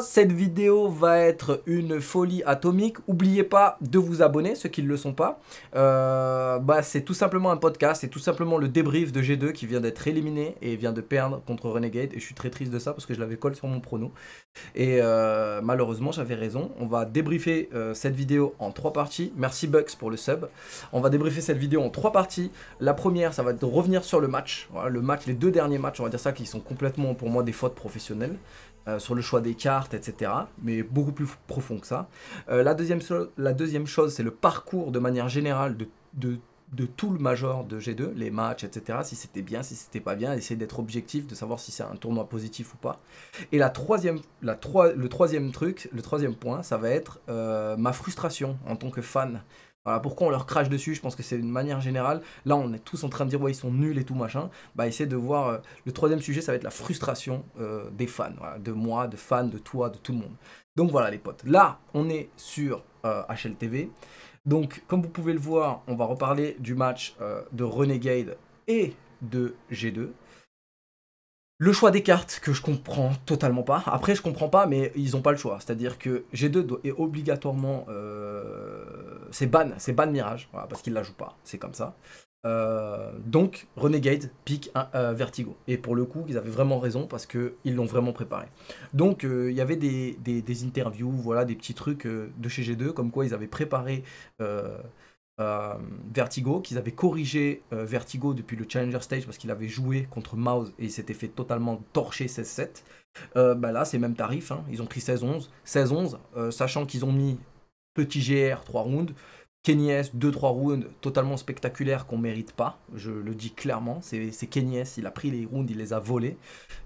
Cette vidéo va être une folie atomique. Oubliez pas de vous abonner, ceux qui ne le sont pas. Euh, bah, c'est tout simplement un podcast, c'est tout simplement le débrief de G2 qui vient d'être éliminé et vient de perdre contre Renegade. Et je suis très triste de ça parce que je l'avais collé sur mon prono. Et euh, malheureusement, j'avais raison. On va débriefer euh, cette vidéo en trois parties. Merci Bucks pour le sub. On va débriefer cette vidéo en trois parties. La première, ça va être de revenir sur le match. le match, les deux derniers matchs, on va dire ça, qui sont complètement pour moi des fautes professionnelles. Euh, sur le choix des cartes, etc. Mais beaucoup plus profond que ça. Euh, la, deuxième la, deuxième chose, c'est le parcours de manière générale de, de, tout le major de G2, les matchs, etc. Si c'était bien, si c'était pas bien, essayer d'être objectif, de savoir si c'est un tournoi positif ou pas. Et la troisième, la le troisième truc, le troisième point, ça va être euh, ma frustration en tant que fan. Voilà, pourquoi on leur crache dessus Je pense que c'est une manière générale. Là, on est tous en train de dire, ouais, ils sont nuls et tout machin. Bah, essayez de voir. Euh, le troisième sujet, ça va être la frustration euh, des fans. de moi, de fans, de toi, de tout le monde. Donc voilà, les potes. Là, on est sur HLTV. Euh, Donc, comme vous pouvez le voir, on va reparler du match de Renegade et de G2. Le choix des cartes que je comprends totalement pas. Après, je comprends pas, mais ils n'ont pas le choix. C'est-à-dire que G2 est obligatoirement c'est ban, c'est ban Mirage, parce qu'il la joue pas, c'est comme ça. Euh, donc Renegade pique euh, Vertigo. Et pour le coup, ils avaient vraiment raison parce qu'ils l'ont vraiment préparé. Donc euh, il y avait des, interviews, voilà, des petits trucs euh, de chez G2, comme quoi ils avaient préparé Vertigo, qu'ils avaient corrigé Vertigo depuis le Challenger Stage parce qu'il avait joué contre Mouse et il s'était fait totalement torcher 16-7. bah là, c'est même tarif, hein. ils ont pris 16-11, 16-11, sachant qu'ils ont mis Petit GR, 3 rounds. Kenyes, 2-3 rounds totalement spectaculaires qu'on ne mérite pas, je le dis clairement, c'est Kenyes, il a pris les rounds, il les a volés,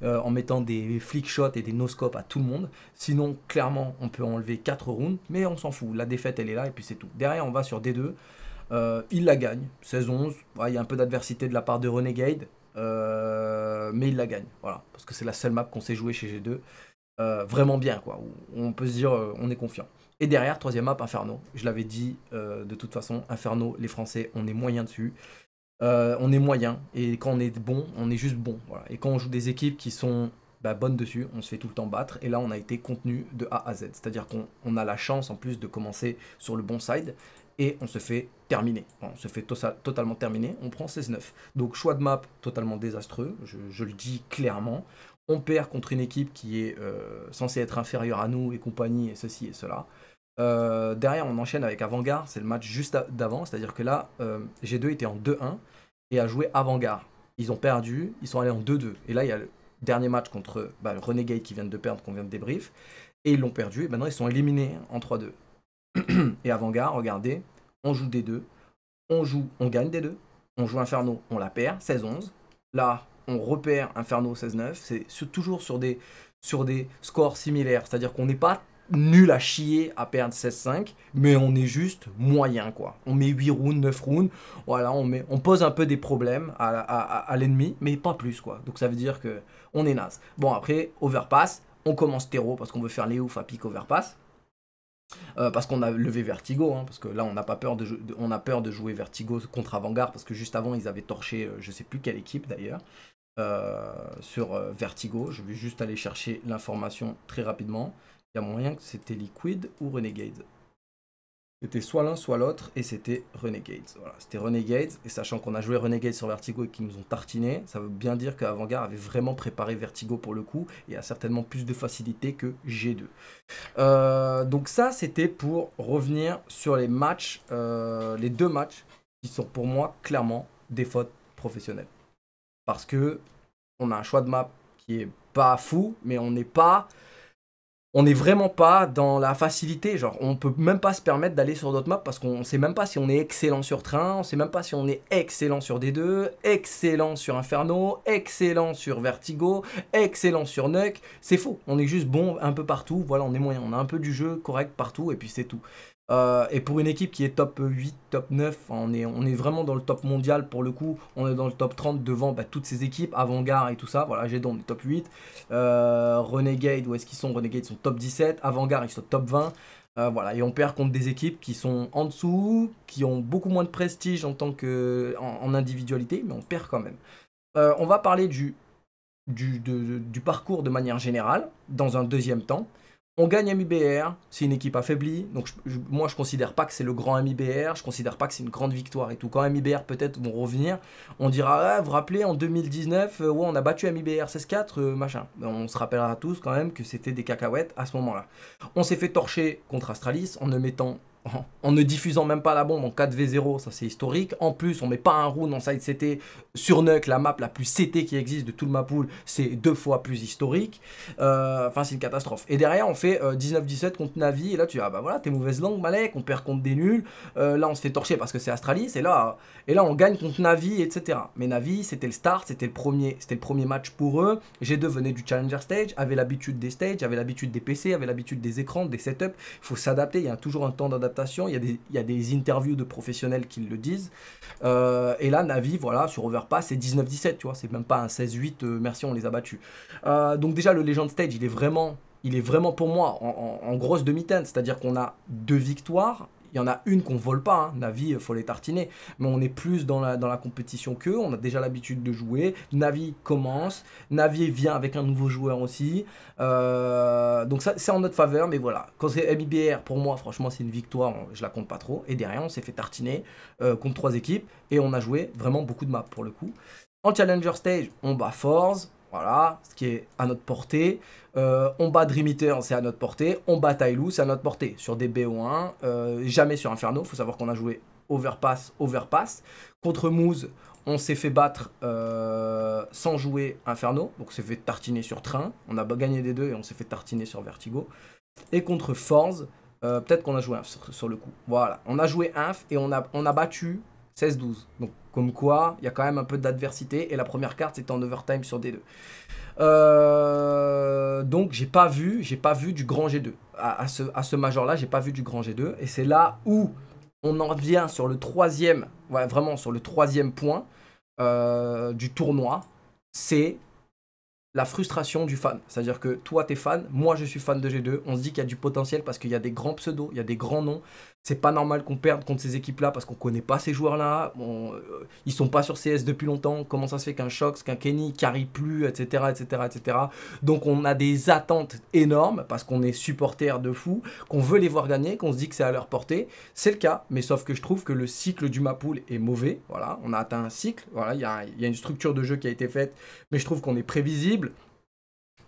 euh, en mettant des flick shots et des no à tout le monde, sinon clairement on peut enlever 4 rounds, mais on s'en fout, la défaite elle est là et puis c'est tout. Derrière on va sur D2, euh, il la gagne, 16-11, il y a un peu d'adversité de la part de Renegade, euh, mais il la gagne, voilà, parce que c'est la seule map qu'on sait jouer chez G2, euh, vraiment bien, quoi, on peut se dire euh, on est confiant. Et derrière, troisième map, Inferno. Je l'avais dit euh, de toute façon, Inferno, les Français, on est moyen dessus. on est moyen, et quand on est bon, on est juste bon. Voilà. Et quand on joue des équipes qui sont bah, bonnes dessus, on se fait tout le temps battre, et là on a été contenu de A à Z. C'est-à-dire qu'on a la chance en plus de commencer sur le bon side, et on se fait terminer. On se fait totalement terminer, on prend 16-9. Donc choix de map totalement désastreux, je, je le dis clairement on perd contre une équipe qui est euh, censée être inférieure à nous et compagnie et ceci et cela. Euh, derrière, on enchaîne avec Avant-Garde, c'est le match juste d'avant, c'est-à-dire que là, euh, G2 était en 2-1 et a joué Avant-Garde. Ils ont perdu, ils sont allés en 2-2. Et là, il y a le dernier match contre bah, le Renegade qui vient de perdre, qu'on vient de débrief, et ils l'ont perdu, et maintenant ils sont éliminés en 3-2. et Avant-Garde, regardez, on joue des deux, on joue, on gagne des deux, on joue Inferno, on la perd, 16-11. Là, on repère Inferno 16-9, c'est toujours sur des, sur des scores similaires. C'est-à-dire qu'on n'est pas nul à chier à perdre 16-5, mais on est juste moyen, quoi. On met 8 rounds, 9 rounds, voilà, on, met, on pose un peu des problèmes à, l'ennemi, mais pas plus, quoi. Donc ça veut dire que on est naze. Bon, après, overpass, on commence terreau parce qu'on veut faire les ouf à overpass. Euh, parce qu'on a levé Vertigo, hein, parce que là on n'a pas peur de, on a peur de jouer Vertigo contre Avant-Garde, parce que juste avant ils avaient torché euh, je sais plus quelle équipe d'ailleurs. Euh, sur euh, Vertigo. Je vais juste aller chercher l'information très rapidement. Il y a moyen que c'était Liquid ou Renegades C'était soit l'un, soit l'autre, et c'était Renegades. Voilà, c'était Renegades, et sachant qu'on a joué Renegades sur Vertigo et qu'ils nous ont tartiné, ça veut bien dire qu'Avantgarde avait vraiment préparé Vertigo pour le coup, et a certainement plus de facilité que G2. Euh, donc ça, c'était pour revenir sur les matchs, les deux matchs, qui sont pour moi clairement des fautes professionnelles parce que on a un choix de map qui est pas fou, mais on n'est pas on n'est vraiment pas dans la facilité. Genre, on peut même pas se permettre d'aller sur d'autres maps parce qu'on sait même pas si on est excellent sur train, on sait même pas si on est excellent sur D2, excellent sur Inferno, excellent sur Vertigo, excellent sur Nuck. C'est faux. On est juste bon un peu partout. Voilà, on est moyen. On a un peu du jeu correct partout et puis c'est tout. Euh, et pour une équipe qui est top 8, top 9, on est, vraiment dans le top mondial pour le coup. On est dans le top 30 devant bah, toutes ces équipes, Avant-Garde et tout ça. Voilà, j'ai donc top 8. Euh, Renegade, où est-ce qu'ils sont Renegade sont top 17. Avant-Garde, ils sont top 20. Euh, voilà, et on perd contre des équipes qui sont en dessous, qui ont beaucoup moins de prestige en tant que individualité, mais on perd quand même. on va parler du parcours de manière générale dans un deuxième temps. On gagne MIBR, c'est une équipe affaiblie, donc je, moi je considère pas que c'est le grand MIBR, je considère pas que c'est une grande victoire et tout. Quand MIBR peut-être vont revenir, on dira, ah, vous rappelez en 2019, euh, on a battu MIBR 16-4, euh, machin. Ben, on se rappellera tous quand même que c'était des cacahuètes à ce moment-là. On s'est fait torcher contre Astralis en ne mettant en ne diffusant même pas la bombe en 4v0, ça c'est historique. En plus, on met pas un round en side CT sur NUK, la map la plus CT qui existe de tout le mapool, c'est deux fois plus historique. Euh, enfin, c'est une catastrophe. Et derrière, on fait 19-17 euh, contre Navi, et là tu dis, ah, bah voilà, t'es mauvaise langue, Malek, on perd contre des nuls. Euh, là, on se fait torcher parce que c'est Astralis, et là, et là, on gagne contre Navi, etc. Mais Navi, c'était le start, c'était le premier, c'était le premier match pour eux. G2 venait du Challenger Stage, avait l'habitude des stages, avait l'habitude des PC, avait l'habitude des écrans, des setups. Il faut s'adapter, il y a toujours un temps d'adaptation il y, a des, il des interviews de professionnels qui le disent. Euh, et là, Navi, voilà, sur Overpass, c'est 19-17, tu vois. C'est même pas un 16-8, euh, merci, on les a battus. Euh, donc déjà, le Legend Stage, il est vraiment il est vraiment pour moi en, grosse demi-teinte. C'est-à-dire qu'on a deux victoires il y en a une qu'on vole pas, hein. Navi, Navi, euh, faut les tartiner. Mais on est plus dans la, compétition qu'eux, on a déjà l'habitude de jouer. Navi commence, Navi vient avec un nouveau joueur aussi. Euh, donc ça, c'est en notre faveur, mais voilà. Quand c'est MIBR, pour moi, franchement, c'est une victoire, je la compte pas trop. Et derrière, on s'est fait tartiner euh, contre trois équipes et on a joué vraiment beaucoup de maps pour le coup. En Challenger Stage, on bat Force. Voilà, ce qui est à notre portée. Euh, on bat Dreamiter, c'est à notre portée. On bat Tailou, c'est à notre portée. Sur des BO1, euh, jamais sur Inferno. il faut savoir qu'on a joué Overpass, Overpass. Contre Moose, on s'est fait battre euh, sans jouer Inferno. Donc on s'est fait tartiner sur Train. On a gagné des deux et on s'est fait tartiner sur Vertigo. Et contre Force, peut-être qu'on a joué Inf sur, le coup. Voilà, on a joué Inf et on a, on a battu 16-12. Donc comme quoi, il y a quand même un peu d'adversité. Et la première carte, c'était en overtime sur D2. Euh, donc j'ai pas vu, j'ai pas vu du grand G2. À, ce, major-là, j'ai pas vu du grand G2. Et c'est là où on en vient sur le troisième, ouais, vraiment sur le troisième point euh, du tournoi. C'est la frustration du fan. C'est-à-dire que toi, t'es fan, moi, je suis fan de G2. On se dit qu'il y a du potentiel parce qu'il y a des grands pseudos, il y a des grands noms. C'est pas normal qu'on perde contre ces équipes-là parce qu'on connaît pas ces joueurs-là. Euh, ils sont pas sur CS depuis longtemps. Comment ça se fait qu'un Shox, qu'un Kenny carry plus, etc., etc., etc. Donc on a des attentes énormes parce qu'on est supporter de fou, qu'on veut les voir gagner, qu'on se dit que c'est à leur portée. C'est le cas, mais sauf que je trouve que le cycle du mapool est mauvais. Voilà, on a atteint un cycle. Voilà, il y a une structure de jeu qui a été faite, mais je trouve qu'on est prévisible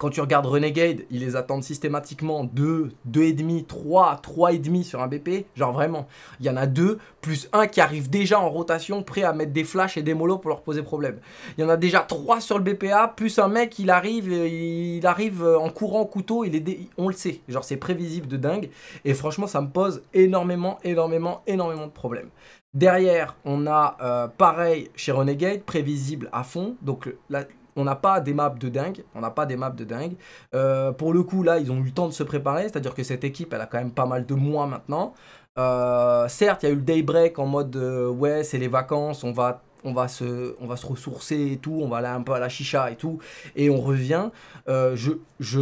quand tu regardes Renegade, ils les attendent systématiquement 2, 2,5, 3, 3,5 sur un BP. Genre vraiment, il y en a 2, plus un qui arrive déjà en rotation, prêt à mettre des flashs et des molos pour leur poser problème. Il y en a déjà 3 sur le BPA, plus un mec, il arrive, il arrive en courant couteau, il est on le sait. Genre c'est prévisible de dingue. Et franchement, ça me pose énormément, énormément, énormément de problèmes. Derrière, on a euh, pareil chez Renegade, prévisible à fond. Donc la, on n'a pas des maps de dingue. On n'a pas des maps de dingue. Euh, pour le coup, là, ils ont eu le temps de se préparer. C'est-à-dire que cette équipe, elle a quand même pas mal de mois maintenant. Euh, certes, il y a eu le daybreak en mode euh, ouais, c'est les vacances, on va, on, va se, on va se ressourcer et tout, on va aller un peu à la chicha et tout, et on revient. je, je,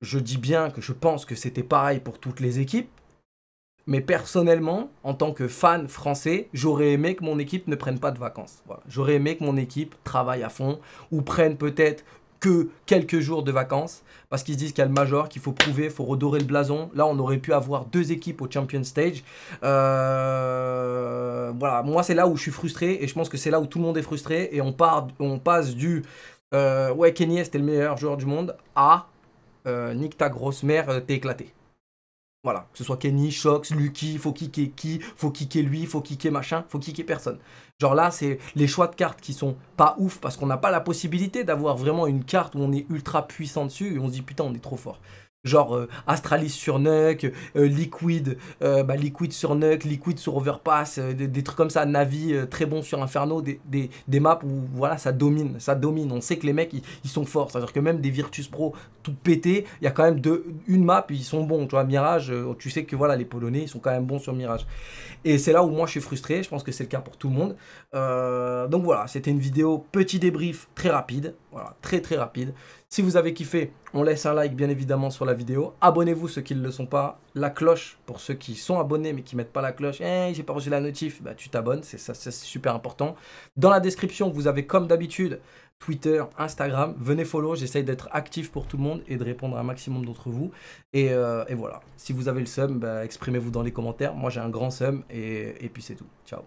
je dis bien que je pense que c'était pareil pour toutes les équipes. Mais personnellement, en tant que fan français, j'aurais aimé que mon équipe ne prenne pas de vacances. J'aurais aimé que mon équipe travaille à fond ou prenne peut-être que quelques jours de vacances parce qu'ils se disent qu'il y a le major, qu'il faut prouver, il faut redorer le blason. Là, on aurait pu avoir deux équipes au Champion Stage. Euh, voilà, moi, c'est là où je suis frustré et je pense que c'est là où tout le monde est frustré et on, on passe du euh, ouais, Kenny, c'était le meilleur joueur du monde à Nique euh, Nick ta grosse mère, t'es éclaté. Voilà, que ce soit Kenny, Shox, Lucky, faut kicker qui, faut kicker lui, faut kicker machin, faut kicker personne. Genre là, c'est les choix de cartes qui sont pas ouf parce qu'on n'a pas la possibilité d'avoir vraiment une carte où on est ultra puissant dessus et on se dit putain, on est trop fort genre euh, Astralis sur Nuke, euh, euh, bah, Liquid, sur Nuke, Liquid sur Overpass, des, trucs comme ça, Navi très bon sur Inferno, des, maps où voilà ça domine, ça domine. On sait que les mecs ils, sont forts, c'est-à-dire que même des Virtus Pro tout pété, il y a quand même une map ils sont bons. Tu vois Mirage, tu sais que voilà les Polonais ils sont quand même bons sur Mirage. Et c'est là où moi je suis frustré, je pense que c'est le cas pour tout le monde. donc voilà, c'était une vidéo petit débrief très rapide, voilà très très rapide si vous avez kiffé, on laisse un like bien évidemment sur la vidéo. Abonnez-vous ceux qui ne le sont pas. La cloche pour ceux qui sont abonnés mais qui mettent pas la cloche. Eh, j'ai pas reçu la notif. Bah, tu t'abonnes, c'est ça, c'est super important. Dans la description, vous avez comme d'habitude Twitter, Instagram. Venez follow, j'essaye d'être actif pour tout le monde et de répondre à un maximum d'entre vous. Et, euh, voilà. Si vous avez le seum, bah, exprimez-vous dans les commentaires. Moi, j'ai un grand seum et puis c'est tout. Ciao.